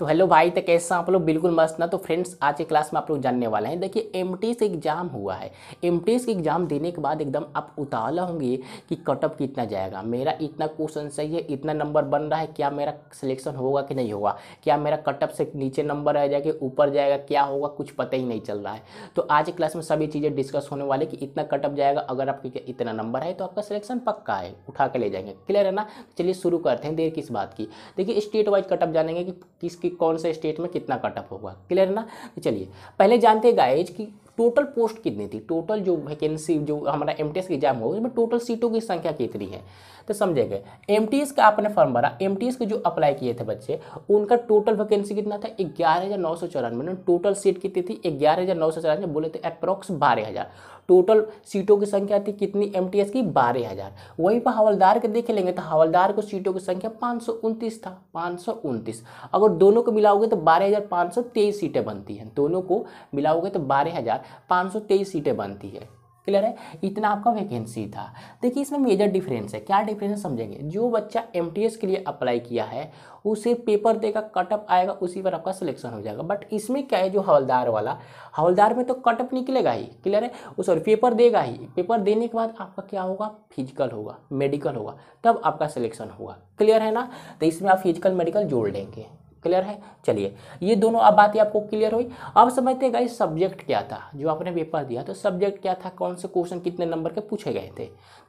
तो हेलो भाई तो कैसा आप लोग बिल्कुल मस्त ना तो फ्रेंड्स आज के क्लास में आप लोग जानने वाले हैं देखिए एम से एग्ज़ाम हुआ है एम के एग्ज़ाम देने के बाद एकदम आप उतावला होंगे कि कटअप कितना जाएगा मेरा इतना क्वेश्चन सही है इतना नंबर बन रहा है क्या मेरा सिलेक्शन होगा कि नहीं होगा क्या मेरा कटअप से नीचे नंबर रह जाएगा ऊपर जाएगा क्या होगा कुछ पता ही नहीं चल रहा है तो आज के क्लास में सभी चीज़ें डिस्कस होने वाली कि इतना कटअप जाएगा अगर आपके इतना नंबर है तो आपका सिलेक्शन पक्का है उठा के ले जाएंगे क्लियर है ना चलिए शुरू करते हैं देर किस बात की देखिए स्टेट वाइज कटअप जानेंगे कि किसकी कौन से स्टेट में कितना कटअप होगा क्लियर ना चलिए पहले जानते गाइज कि टोटल पोस्ट कितनी थी टोटल जो वैकेंसी जो हमारा एम टी एस एग्जाम होगा उसमें टोटल सीटों की संख्या कितनी है तो समझे गए एम टी एस का आपने फॉर्म भरा एम टी एस के जो अप्लाई किए थे बच्चे उनका टोटल वैकेंसी कितना था ग्यारह हज़ार नौ सौ चौरानवे टोटल सीट कितनी थी ग्यारह हज़ार नौ सौ चौरानवे बोले थे अप्रॉक्स बारह हज़ार टोटल सीटों की संख्या थी कितनी एम टी एस की बारह हज़ार वहीं पर हवलदार के देख लेंगे तो हवलदार को सीटों की संख्या पाँच सौ उनतीस था पाँच सौ उनतीस अगर दोनों को मिलाओगे तो बारह हज़ार पाँच सौ तेईस सीटें बनती हैं दोनों को मिलाओगे तो बारह हज़ार 523 सीटें बनती है क्लियर है इतना आपका वैकेंसी था देखिए इसमें मेजर डिफरेंस है क्या डिफरेंस है समझेंगे जो बच्चा एम के लिए अप्लाई किया है उसे पेपर देगा कटअप आएगा उसी पर आपका सिलेक्शन हो जाएगा बट इसमें क्या है जो हवलदार वाला हवलदार में तो कटअप निकलेगा ही क्लियर है वो सॉरी पेपर देगा ही पेपर देने के बाद आपका क्या होगा फिजिकल होगा मेडिकल होगा तब आपका सिलेक्शन होगा क्लियर है ना तो इसमें आप फिजिकल मेडिकल जोड़ लेंगे क्लियर है चलिए ये दोनों अब बातें आपको क्लियर हुई अब समझते हैं गाइस सब्जेक्ट क्या था जो आपने पेपर दिया तो सब्जेक्ट क्या था कौन से क्वेश्चन कितने नंबर के पूछे गए थे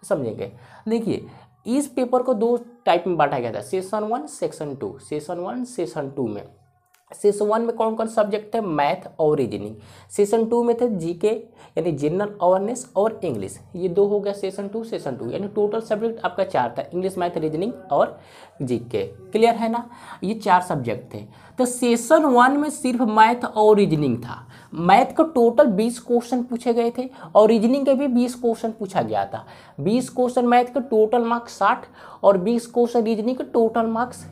समझेंगे देखिए इस पेपर को दो टाइप में बांटा गया था session one section two session one session two में सेशन वन में कौन कौन सब्जेक्ट है मैथ और रीजनिंग सेशन टू में थे जीके यानी जनरल अवेयरनेस और इंग्लिश ये दो हो गया सेशन टू सेशन टू यानी टोटल सब्जेक्ट आपका चार था इंग्लिश मैथ रीजनिंग और जीके क्लियर है ना ये चार सब्जेक्ट थे तो सेशन वन में सिर्फ मैथ और रीजनिंग था मैथ का टोटल बीस क्वेश्चन पूछे गए थे और रीजनिंग के भी बीस क्वेश्चन पूछा गया था बीस क्वेश्चन मैथ का टोटल मार्क्स साठ और बीस क्वेश्चन रीजनिंग का टोटल मार्क्स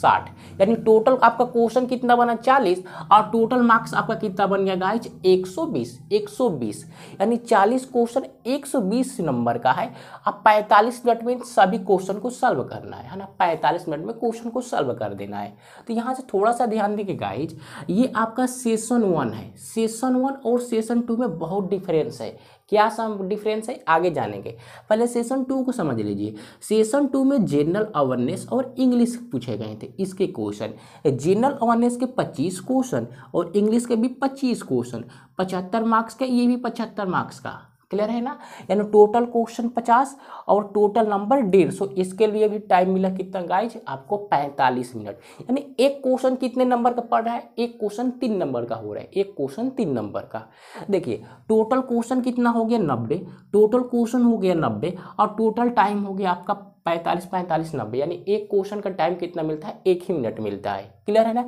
साठ यानी टोटल आपका क्वेश्चन कितना बना चालीस और टोटल मार्क्स आपका कितना बन गया गाइज एक सौ बीस एक सौ बीस यानी चालीस क्वेश्चन एक सौ बीस नंबर का है अब पैंतालीस मिनट में सभी क्वेश्चन को सॉल्व करना है है ना पैंतालीस मिनट में क्वेश्चन को सॉल्व कर देना है तो यहाँ से थोड़ा सा ध्यान देंगे गाइज ये आपका सेशन वन है सेशन वन और सेशन टू में बहुत डिफरेंस है क्या सम डिफरेंस है आगे जानेंगे पहले सेशन टू को समझ लीजिए सेशन टू में जनरल अवेयरनेस और इंग्लिश पूछे गए थे इसके क्वेश्चन जनरल अवेयरनेस के पच्चीस क्वेश्चन और इंग्लिश के भी पच्चीस क्वेश्चन पचहत्तर मार्क्स का ये भी पचहत्तर मार्क्स का क्लियर है ना यानी टोटल क्वेश्चन पचास और टोटल नंबर डेढ़ सौ इसके लिए भी टाइम मिला कितना गाइज आपको पैंतालीस मिनट यानी एक क्वेश्चन कितने नंबर का पढ़ रहा है एक क्वेश्चन तीन नंबर का हो रहा है एक क्वेश्चन तीन नंबर का देखिए टोटल क्वेश्चन कितना हो गया नब्बे टोटल क्वेश्चन हो गया नब्बे और टोटल टाइम हो गया आपका पैंतालीस पैंतालीस नब्बे यानी एक क्वेश्चन का टाइम कितना मिलता है एक ही मिनट मिलता है क्लियर है ना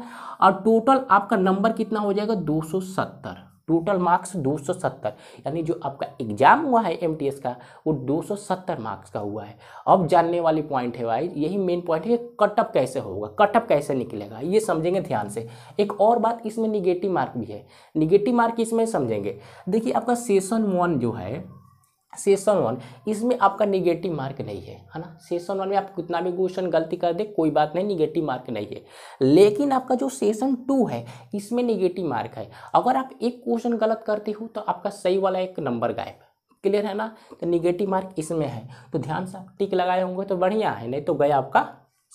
और टोटल आपका नंबर कितना हो जाएगा दो सौ सत्तर टोटल मार्क्स 270 यानी जो आपका एग्जाम हुआ है एमटीएस का वो 270 मार्क्स का हुआ है अब जानने वाली पॉइंट है भाई यही मेन पॉइंट है कटअप कैसे होगा कटअप कैसे निकलेगा ये समझेंगे ध्यान से एक और बात इसमें निगेटिव मार्क भी है निगेटिव मार्क इसमें समझेंगे देखिए आपका सेशन वन जो है सेशन वन इसमें आपका निगेटिव मार्क नहीं है है ना सेशन वन में आप कितना भी क्वेश्चन गलती कर दे कोई बात नहीं निगेटिव मार्क नहीं है लेकिन आपका जो सेशन टू है इसमें निगेटिव मार्क है अगर आप एक क्वेश्चन गलत करते हो तो आपका सही वाला एक नंबर गायब क्लियर है ना तो निगेटिव मार्क इसमें है तो ध्यान से आप टिक लगाए होंगे तो बढ़िया है नहीं तो गया आपका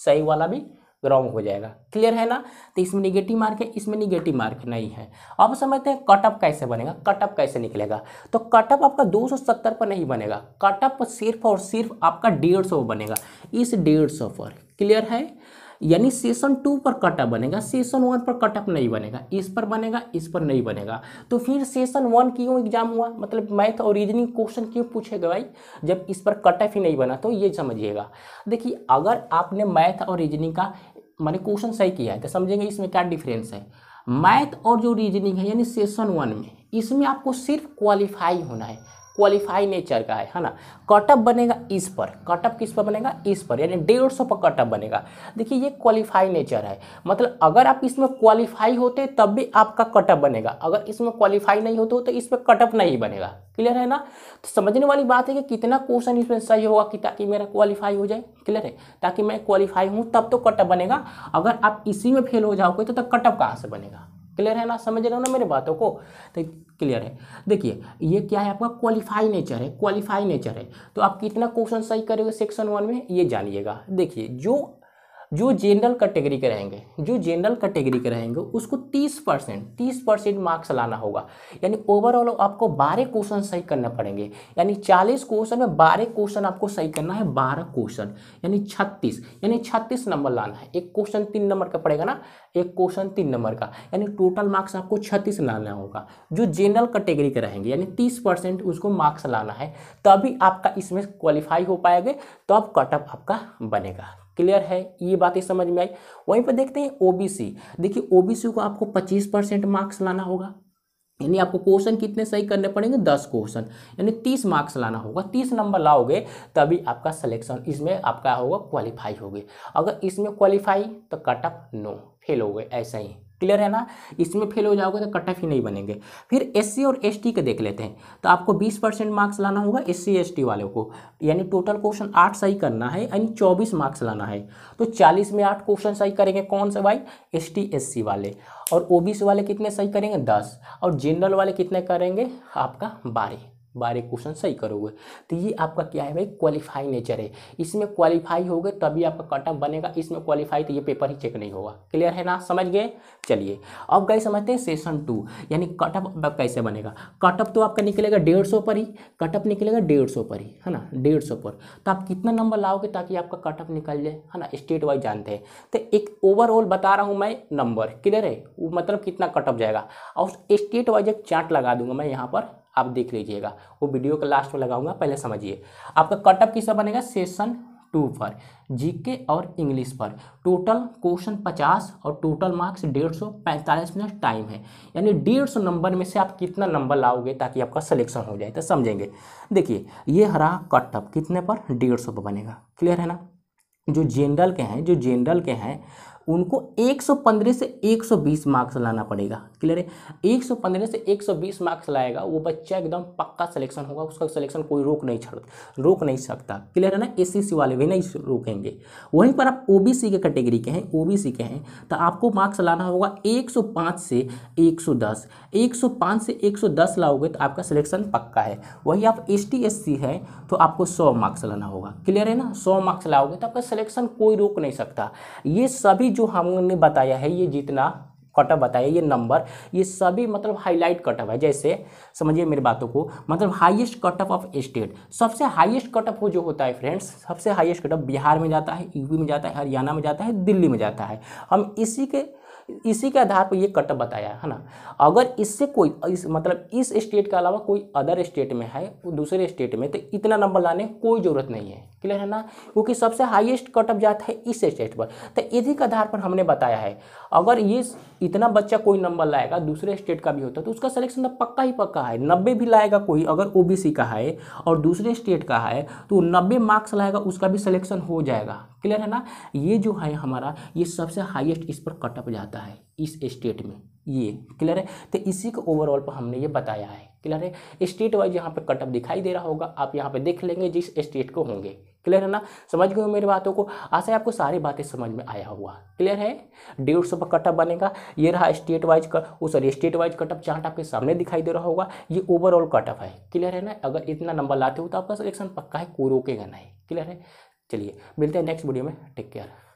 सही वाला भी रॉन्ग हो जाएगा क्लियर है ना तो इसमें निगेटिव मार्क है इसमें निगेटिव मार्क नहीं है अब समझते हैं कटअप कैसे बनेगा कटअप कैसे निकलेगा तो कटअप आपका 270 पर नहीं बनेगा कटअप सिर्फ और सिर्फ आपका डेढ़ सौ बनेगा इस डेढ़ सौ पर क्लियर है यानी सेशन टू पर कटअप बनेगा सेशन वन पर कटअप नहीं बनेगा इस पर बनेगा इस पर नहीं बनेगा तो फिर सेशन वन क्यों एग्जाम हुआ मतलब मैथ और रीजनिंग क्वेश्चन क्यों पूछेगा भाई जब इस पर कटअप ही नहीं बना तो ये समझिएगा देखिए अगर आपने मैथ और रीजनिंग का माने क्वेश्चन सही किया है तो समझेंगे इसमें क्या डिफरेंस है मैथ और जो रीजनिंग है यानी सेशन वन में इसमें आपको सिर्फ क्वालिफाई होना है क्वालिफाई नेचर का है है ना कटअप बनेगा इस पर कटअप किस पर बनेगा इस पर यानी डेढ़ सौ पर कटअप बनेगा देखिए ये क्वालिफाई नेचर है मतलब अगर आप इसमें क्वालिफाई होते तब भी आपका कटअप बनेगा अगर इसमें क्वालिफाई नहीं होते हो तो इस पर कटअप नहीं बनेगा क्लियर है ना तो समझने वाली बात है कि कितना क्वेश्चन इसमें सही होगा कि ताकि मेरा क्वालिफाई हो जाए क्लियर है ताकि मैं क्वालिफाई हूँ तब तो कटअप बनेगा अगर आप इसी में फेल हो जाओगे तो, तब कटअप कहाँ से बनेगा क्लियर है ना समझ रहे हो ना मेरे बातों को तो क्लियर है देखिए ये क्या है आपका क्वालिफाई नेचर है क्वालिफाई नेचर है तो आप कितना क्वेश्चन सही करेगा सेक्शन वन में ये जानिएगा देखिए जो जो जनरल कैटेगरी के रहेंगे जो जनरल कैटेगरी के रहेंगे उसको 30 परसेंट तीस परसेंट मार्क्स लाना होगा यानी ओवरऑल आपको 12 क्वेश्चन सही करना पड़ेंगे यानी 40 क्वेश्चन में 12 क्वेश्चन आपको सही करना है 12 क्वेश्चन यानी 36 यानी 36 नंबर लाना है एक क्वेश्चन तीन नंबर का पड़ेगा ना एक क्वेश्चन तीन नंबर का यानी टोटल मार्क्स आपको छत्तीस लाना होगा जो जनरल कैटेगरी के रहेंगे यानी तीस परसेंट उसको मार्क्स लाना है तभी आपका इसमें क्वालिफाई हो पाएगा तो अब कटअप आपका बनेगा क्लियर है ये बातें समझ में आई वहीं पर देखते हैं ओबीसी देखिए ओबीसी को आपको 25 परसेंट मार्क्स लाना होगा यानी आपको क्वेश्चन कितने सही करने पड़ेंगे दस क्वेश्चन यानी तीस मार्क्स लाना होगा तीस नंबर लाओगे तभी आपका सिलेक्शन इसमें आपका होगा क्वालिफाई होगी अगर इसमें क्वालिफाई तो कटअप नो फेल हो गए ऐसा ही क्लियर है ना इसमें फेल हो जाओगे तो कट ऑफ ही नहीं बनेंगे फिर एस और एस के देख लेते हैं तो आपको बीस परसेंट मार्क्स लाना होगा एस सी वाले को यानी टोटल क्वेश्चन आठ सही करना है यानी चौबीस मार्क्स लाना है तो चालीस में आठ क्वेश्चन सही करेंगे कौन से भाई एस टी वाले और ओ वाले कितने सही करेंगे दस और जनरल वाले कितने करेंगे आपका बारह बारह क्वेश्चन सही करोगे तो ये आपका क्या है भाई क्वालिफाई नेचर है इसमें क्वालिफाई होगे तभी आपका कटअप बनेगा इसमें क्वालिफाई तो ये पेपर ही चेक नहीं होगा क्लियर है ना समझ गए चलिए अब गए समझते हैं सेशन टू यानी कटअप कैसे बनेगा कटअप तो आपका निकलेगा डेढ़ सौ पर ही कटअप निकलेगा डेढ़ सौ पर ही है ना डेढ़ सौ पर तो आप कितना नंबर लाओगे ताकि आपका कटअप निकल जाए है ना स्टेट वाइज जानते हैं तो एक ओवरऑल बता रहा हूँ मैं नंबर क्लियर है मतलब कितना कटअप जाएगा और स्टेट वाइज एक चार्ट लगा दूंगा मैं यहाँ पर आप देख लीजिएगा वो वीडियो का लास्ट में लगाऊंगा पहले समझिए आपका कटअप किसका बनेगा सेशन टू पर जीके और इंग्लिश पर टोटल क्वेश्चन पचास और टोटल मार्क्स डेढ़ सौ पैंतालीस मिनट टाइम है यानी डेढ़ सौ नंबर में से आप कितना नंबर लाओगे ताकि आपका सिलेक्शन हो जाए तो समझेंगे देखिए ये हरा कटअप कितने पर डेढ़ सौ पर बनेगा क्लियर है ना जो जनरल के हैं जो जनरल के हैं उनको 115 से 120 मार्क्स लाना पड़ेगा क्लियर है 115 से 120 मार्क्स लाएगा वो बच्चा एकदम पक्का सिलेक्शन होगा उसका सिलेक्शन कोई रोक नहीं छ रोक नहीं सकता क्लियर है ना एस वाले भी नहीं रोकेंगे वहीं पर आप ओ के कैटेगरी के हैं ओ के हैं तो आपको मार्क्स लाना होगा एक से एक 105 से 110 लाओगे तो आपका सिलेक्शन पक्का है वही आप एस टी है तो आपको 100 मार्क्स लाना होगा क्लियर है ना 100 मार्क्स लाओगे तो आपका सिलेक्शन कोई रोक नहीं सकता ये सभी जो हमने बताया है ये जितना कटअप बताया ये नंबर ये सभी मतलब हाईलाइट कटअप है जैसे समझिए मेरी बातों को मतलब हाईएस्ट कटअप ऑफ स्टेट सबसे हाईएस्ट कटअप हो जो होता है फ्रेंड्स सबसे हाईएस्ट कटअप बिहार में जाता है यूपी में जाता है हरियाणा में जाता है दिल्ली में जाता है हम इसी के इसी के आधार पर ये कट बताया है ना अगर इससे कोई इस मतलब इस स्टेट के अलावा कोई अदर स्टेट में है दूसरे स्टेट में तो इतना नंबर लाने कोई ज़रूरत नहीं है क्लियर है ना क्योंकि सबसे हाईएस्ट कट ऑफ जाता है इस स्टेट पर तो इसी के आधार पर हमने बताया है अगर ये इतना बच्चा कोई नंबर लाएगा दूसरे स्टेट का भी होता है तो उसका सलेक्शन तो पक्का ही पक्का है नब्बे भी लाएगा कोई अगर ओ का है और दूसरे स्टेट का है तो नब्बे मार्क्स लाएगा उसका भी सिलेक्शन हो जाएगा क्लियर है ना ये जो है हमारा ये सबसे हाईएस्ट इस पर कटअप जाता है इस स्टेट में ये क्लियर है तो इसी को ओवरऑल पर हमने ये बताया है क्लियर है स्टेट वाइज यहाँ पर कटअप दिखाई दे रहा होगा आप यहाँ पर देख लेंगे जिस स्टेट को होंगे क्लियर है ना समझ गए मेरी बातों को आशा आपको सारी बातें समझ में आया हुआ क्लियर है डेढ़ सौ पर कटअप बनेगा ये रहा स्टेट वाइज का वो sorry state wise cutoff chart आपके सामने दिखाई दे रहा होगा ये ओवरऑल कटअप है क्लियर है ना अगर इतना नंबर लाते हो तो आपका सिलेक्शन पक्का है कोई रोकेगा नहीं क्लियर है चलिए मिलते हैं नेक्स्ट वीडियो में टेक केयर